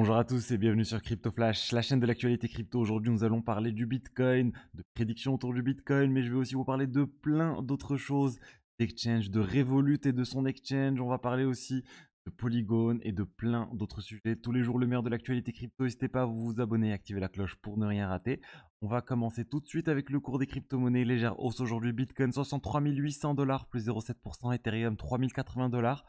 Bonjour à tous et bienvenue sur Crypto Flash, la chaîne de l'actualité crypto. Aujourd'hui, nous allons parler du Bitcoin, de prédictions autour du Bitcoin, mais je vais aussi vous parler de plein d'autres choses, d'exchange, de Revolut et de son exchange. On va parler aussi de Polygon et de plein d'autres sujets. Tous les jours, le meilleur de l'actualité crypto. N'hésitez pas à vous abonner et activer la cloche pour ne rien rater. On va commencer tout de suite avec le cours des crypto-monnaies. Légère hausse aujourd'hui, Bitcoin 63 800 dollars plus 0,7%, Ethereum 3080 dollars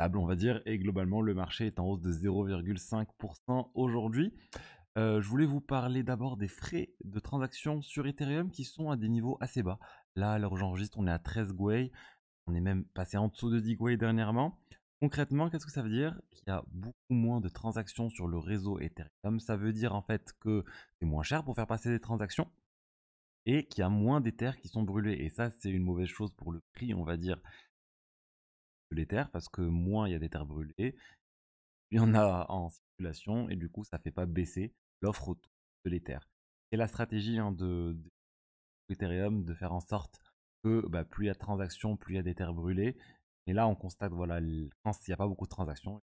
on va dire, et globalement, le marché est en hausse de 0,5% aujourd'hui. Euh, je voulais vous parler d'abord des frais de transaction sur Ethereum qui sont à des niveaux assez bas. Là, alors j'enregistre, on est à 13 Gwei. On est même passé en dessous de 10 Gwei dernièrement. Concrètement, qu'est-ce que ça veut dire Qu'il y a beaucoup moins de transactions sur le réseau Ethereum. Ça veut dire en fait que c'est moins cher pour faire passer des transactions et qu'il y a moins d'Ethers qui sont brûlés. Et ça, c'est une mauvaise chose pour le prix, on va dire, l'éther terres, parce que moins il y a des terres brûlées, il y en a en circulation, et du coup, ça fait pas baisser l'offre autour de l'éther. C'est la stratégie hein, de, de faire en sorte que bah, plus il y a de transactions, plus il y a des terres brûlées. Et là, on constate, voilà, quand il n'y a pas beaucoup de transactions,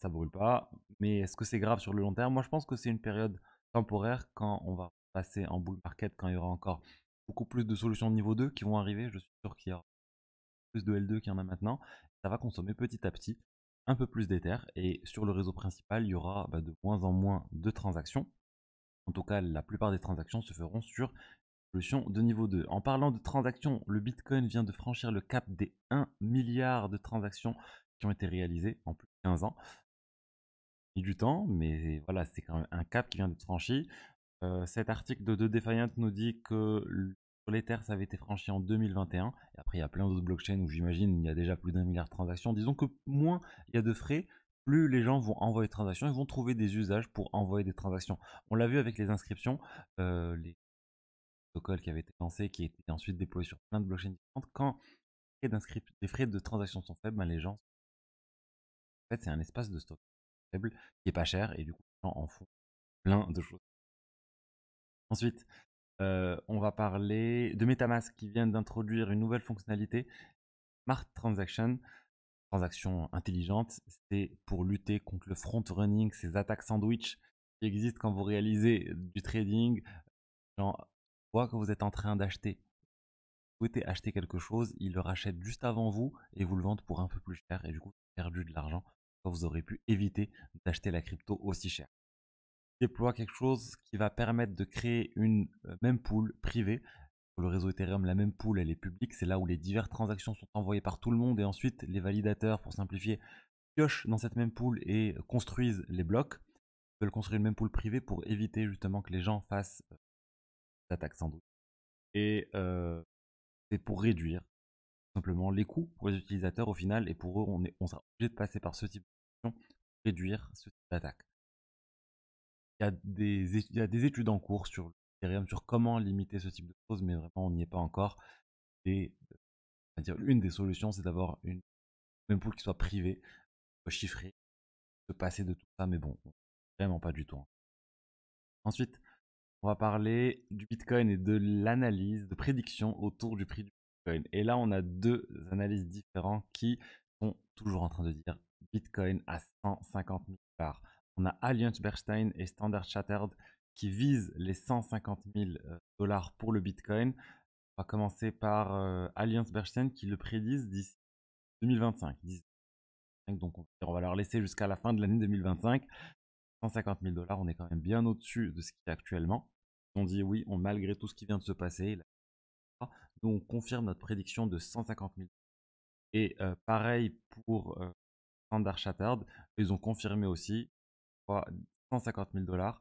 ça brûle pas. Mais est-ce que c'est grave sur le long terme Moi, je pense que c'est une période temporaire quand on va passer en bull market, quand il y aura encore beaucoup plus de solutions de niveau 2 qui vont arriver. Je suis sûr qu'il y aura plus de L2 qu'il y en a maintenant. Ça va consommer petit à petit un peu plus d'éther Et sur le réseau principal, il y aura bah, de moins en moins de transactions. En tout cas, la plupart des transactions se feront sur solution de niveau 2. En parlant de transactions, le Bitcoin vient de franchir le cap des 1 milliard de transactions qui ont été réalisées en plus de 15 ans. Il du temps, mais voilà, c'est quand même un cap qui vient d'être franchi. Euh, cet article de The Defiant nous dit que sur les terres, ça avait été franchi en 2021. Et après, il y a plein d'autres blockchains où j'imagine il y a déjà plus d'un milliard de transactions. Disons que moins il y a de frais, plus les gens vont envoyer des transactions, ils vont trouver des usages pour envoyer des transactions. On l'a vu avec les inscriptions, euh, les protocoles qui avaient été lancés, qui étaient ensuite déployés sur plein de blockchains différentes. Quand les frais, de transaction sont faibles, ben, les gens. En fait, c'est un espace de stock faible qui est pas cher et du coup, les gens en font plein de choses. Ensuite, euh, on va parler de MetaMask qui vient d'introduire une nouvelle fonctionnalité, Smart Transaction, transaction intelligente. C'est pour lutter contre le front running, ces attaques sandwich qui existent quand vous réalisez du trading. gens voit que vous êtes en train d'acheter. Vous souhaitez acheter quelque chose, il le rachète juste avant vous et vous le vendent pour un peu plus cher et du coup, vous avez perdu de l'argent. Vous aurez pu éviter d'acheter la crypto aussi cher déploie quelque chose qui va permettre de créer une euh, même pool privée. Pour le réseau Ethereum, la même pool, elle est publique. C'est là où les diverses transactions sont envoyées par tout le monde et ensuite les validateurs, pour simplifier, piochent dans cette même pool et construisent les blocs. Ils veulent construire une même pool privée pour éviter justement que les gens fassent euh, des attaques sans doute. Et euh, c'est pour réduire simplement les coûts pour les utilisateurs au final et pour eux, on, est, on sera obligé de passer par ce type de pour réduire ce type d'attaque il y, a des, études en cours sur sur comment limiter ce type de choses, mais vraiment, on n'y est pas encore. Et dire, une des solutions, c'est d'avoir une même pool qui soit privée, chiffrée, de passer de tout ça, mais bon, vraiment pas du tout. Hein. Ensuite, on va parler du Bitcoin et de l'analyse, de prédiction autour du prix du Bitcoin. Et là, on a deux analyses différentes qui sont toujours en train de dire Bitcoin à 150 000 dollars. On a Allianz Bernstein et Standard Shattered qui visent les 150 000 euh, dollars pour le Bitcoin. On va commencer par Alliance euh, Allianz Bernstein qui le prédisent d'ici 2025. Donc on va leur laisser jusqu'à la fin de l'année 2025. 150 000 dollars, on est quand même bien au-dessus de ce qu'il y a actuellement. On dit oui, on, malgré tout ce qui vient de se passer, nous on confirme notre prédiction de 150 000 Et euh, pareil pour Standard Shattered, ils ont confirmé aussi 150 000 dollars,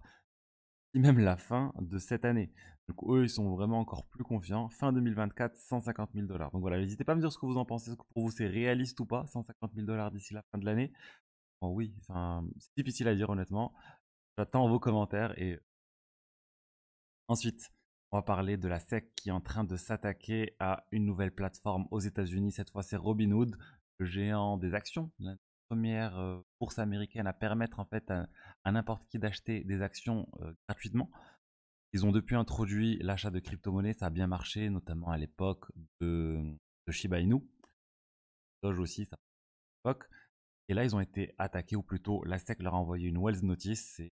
et même la fin de cette année. Donc eux, ils sont vraiment encore plus confiants. Fin 2024, 150 000 dollars. Donc voilà, n'hésitez pas à me dire ce que vous en pensez, ce que pour vous c'est réaliste ou pas, 150 000 dollars d'ici la fin de l'année. oui, c'est difficile à dire honnêtement. J'attends vos commentaires et ensuite... On va parler de la SEC qui est en train de s'attaquer à une nouvelle plateforme aux États-Unis. Cette fois, c'est Robinhood, le géant des actions, première euh, bourse américaine à permettre en fait à, n'importe qui d'acheter des actions euh, gratuitement. Ils ont depuis introduit l'achat de crypto-monnaies, ça a bien marché, notamment à l'époque de, de, Shiba Inu. Doge aussi, ça à l'époque. Et là, ils ont été attaqués, ou plutôt, la SEC leur a envoyé une Wells Notice, c'est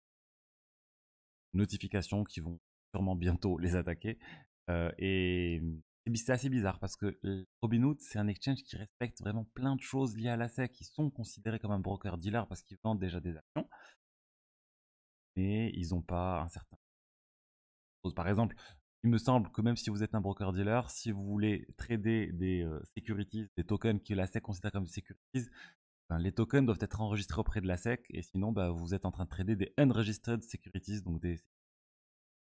une notification qui vont sûrement bientôt les attaquer. Euh, et c'est assez bizarre parce que Robinhood, c'est un exchange qui respecte vraiment plein de choses liées à la SEC. qui sont considérés comme un broker dealer parce qu'ils vendent déjà des actions. Mais ils n'ont pas un certain. Par exemple, il me semble que même si vous êtes un broker dealer, si vous voulez trader des euh, securities, des tokens que la SEC considère comme des securities, ben, les tokens doivent être enregistrés auprès de la SEC et sinon ben, vous êtes en train de trader des unregistered securities, donc des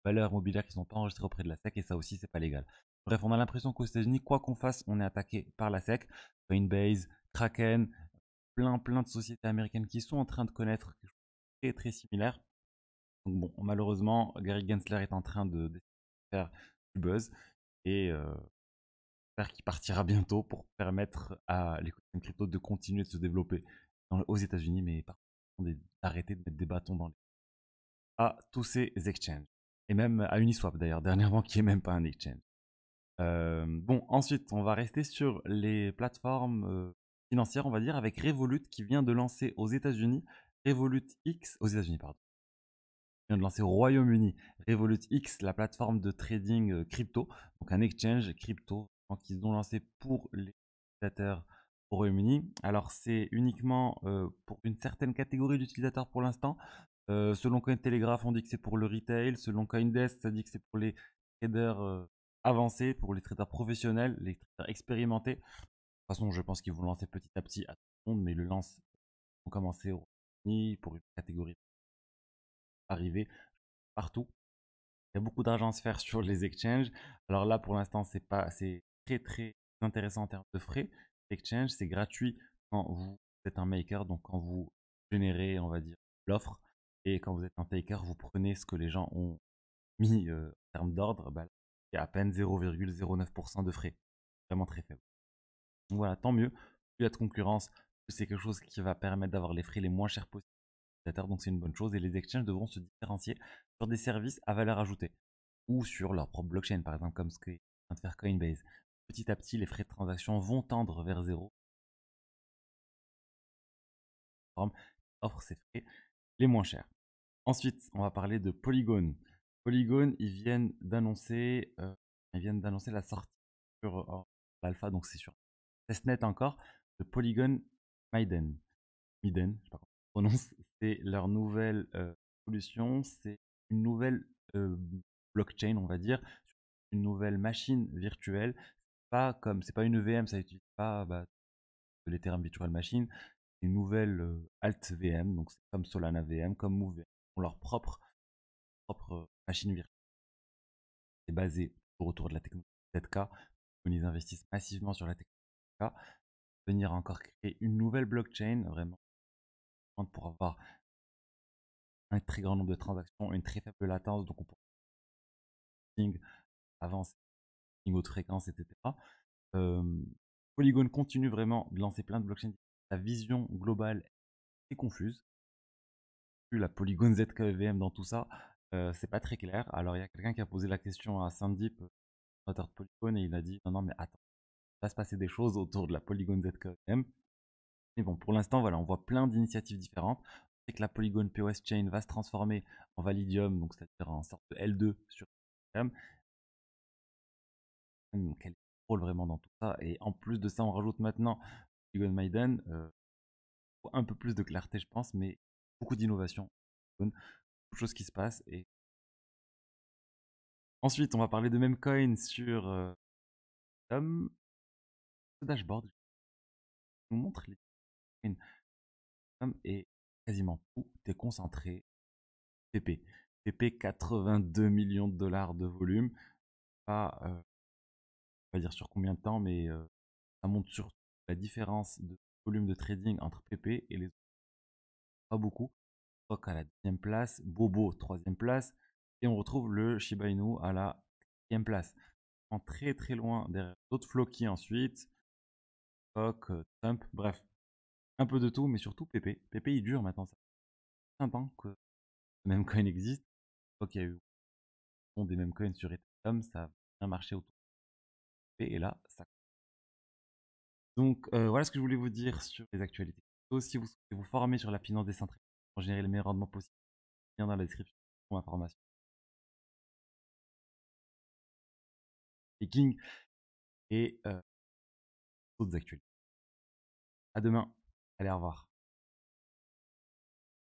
valeurs mobilières qui ne sont pas enregistrées auprès de la SEC et ça aussi c'est pas légal. Bref, on a l'impression qu'aux États-Unis, quoi qu'on fasse, on est attaqué par la SEC. Coinbase, Kraken, plein plein de sociétés américaines qui sont en train de connaître quelque chose très très similaire. Donc bon, malheureusement, Gary Gensler est en train de, faire du buzz et euh, j'espère qu'il partira bientôt pour permettre à l'écosystème crypto de continuer de se développer aux États-Unis, mais par d'arrêter de mettre des bâtons dans les à tous ces exchanges et même à Uniswap d'ailleurs dernièrement qui est même pas un exchange bon, ensuite, on va rester sur les plateformes financières, on va dire, avec Revolut qui vient de lancer aux États-Unis Revolut X, aux États-Unis, pardon, vient de lancer au Royaume-Uni Revolut X, la plateforme de trading crypto, donc un exchange crypto qu'ils ont lancé pour les utilisateurs au Royaume-Uni. Alors, c'est uniquement pour une certaine catégorie d'utilisateurs pour l'instant. selon Cointelegraph, on dit que c'est pour le retail. Selon Coindesk, ça dit que c'est pour les traders avancé pour les traiteurs professionnels, les traders expérimentés. De toute façon, je pense qu'ils vont lancer petit à petit à tout le monde, mais le lance ont commencé au royaume pour une catégorie arrivée partout. Il y a beaucoup d'argent à se faire sur les exchanges. Alors là, pour l'instant, c'est pas, c'est très très intéressant en termes de frais. Exchange, c'est gratuit quand vous êtes un maker, donc quand vous générez, on va dire, l'offre. Et quand vous êtes un taker, vous prenez ce que les gens ont mis euh, en termes d'ordre. Bah, à peine 0,09% de frais. Vraiment très faible. voilà, tant mieux. Plus il y a de concurrence, plus c'est quelque chose qui va permettre d'avoir les frais les moins chers possibles. Donc c'est une bonne chose et les exchanges devront se différencier sur des services à valeur ajoutée ou sur leur propre blockchain, par exemple comme ce que de faire Coinbase. Petit à petit, les frais de transaction vont tendre vers zéro. Offre ses frais les moins chers. Ensuite, on va parler de Polygon. Polygon, ils viennent d'annoncer, euh, ils viennent d'annoncer la sortie sur euh, Alpha, donc c'est sur testnet encore, de Polygon Maiden. Maiden, je sais pas comment on prononce. C'est leur nouvelle euh, solution, c'est une nouvelle blockchain, on va dire, une nouvelle machine virtuelle. Pas comme, c'est pas une e VM, ça n'utilise pas bah, termes l'Ethereum Virtual Machine. Une nouvelle alt VM, donc c'est comme Solana VM, comme Move, ont leur propre propre machine virtuelle est basé autour de la technologie ZK, ils investissent massivement sur la technologie ZK, venir encore créer une nouvelle blockchain, vraiment, pour avoir un très grand nombre de transactions, une très faible latence, donc on pourra avancer, haute fréquence, etc. Polygon continue vraiment de lancer plein de blockchains. Sa vision globale est confuse. La Polygon ZK e dans tout ça, euh, c'est pas très clair. Alors, il y a quelqu'un qui a posé la question à Sandeep, moteur euh, de Polygon, et il a dit Non, non, mais attends, il va se passer des choses autour de la Polygon ZKM. Mais bon, pour l'instant, voilà, on voit plein d'initiatives différentes. On sait que la Polygon POS Chain va se transformer en Validium, donc c'est-à-dire en sorte de L2 sur ZKM. Donc, elle rôle vraiment dans tout ça. Et en plus de ça, on rajoute maintenant Polygon Maiden. Euh, un peu plus de clarté, je pense, mais beaucoup d'innovation chose qui se passe Et... Ensuite, on va parler de même coin sur euh, Tom. Ce dashboard nous montre les et quasiment tout est concentré PP. PP 82 millions de dollars de volume. Pas, euh, dire sur combien de temps, mais euh, ça montre surtout la différence de volume de trading entre PP et les autres. Pas beaucoup. Rock à la deuxième place, Bobo troisième place, et on retrouve le Shiba Inu à la quatrième place. En très très loin derrière d'autres Floki ensuite, Rock, euh, Thump, bref, un peu de tout, mais surtout PP, PP il dure maintenant, ça fait un temps que même coin existe. Rock y a eu des mêmes coins sur Ethereum, ça a bien marché autour. Et là, ça. Donc euh, voilà ce que je voulais vous dire sur les actualités. Si vous souhaitez vous former sur la finance décentralisée, pour générer les meilleurs rendements possibles. viens dans la description pour ma formation. et euh, d'autres actualités. À demain. Allez, au revoir.